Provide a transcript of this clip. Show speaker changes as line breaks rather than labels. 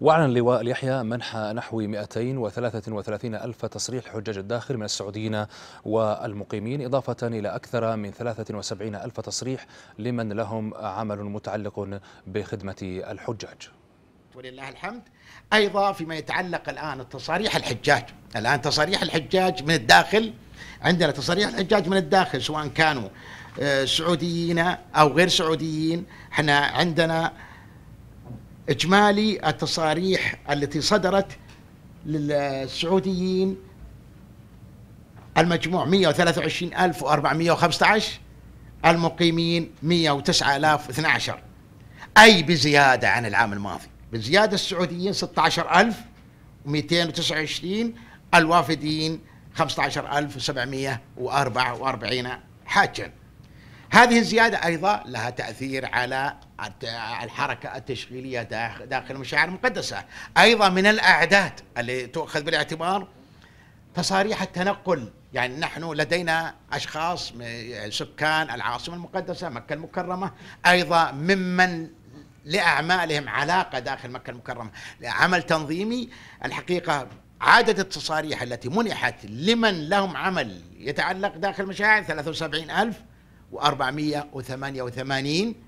وأعلن لواء اليحيى منح نحو 233 ألف تصريح حجاج الداخل من السعوديين والمقيمين إضافة إلى أكثر من 73 ألف تصريح لمن لهم عمل متعلق بخدمة الحجاج
ولله الحمد أيضا فيما يتعلق الآن التصاريح
الحجاج الآن تصاريح الحجاج من
الداخل عندنا تصاريح الحجاج من الداخل سواء كانوا آه، سعوديين أو غير سعوديين احنا عندنا اجمالي التصاريح التي صدرت للسعوديين المجموع 123415 المقيمين 109012 اي بزياده عن العام الماضي بزياده السعوديين 16229 الوافدين 15744 حاجا هذه الزيادة أيضا لها تأثير على الحركة التشغيلية داخل المشاعر المقدسة أيضا من الأعداد اللي تؤخذ بالاعتبار تصاريح التنقل يعني نحن لدينا أشخاص يعني سكان العاصمة المقدسة مكة المكرمة أيضا ممن لأعمالهم علاقة داخل مكة المكرمة عمل تنظيمي الحقيقة عدد التصاريح التي منحت لمن لهم عمل يتعلق داخل المشاعر 73 ألف و488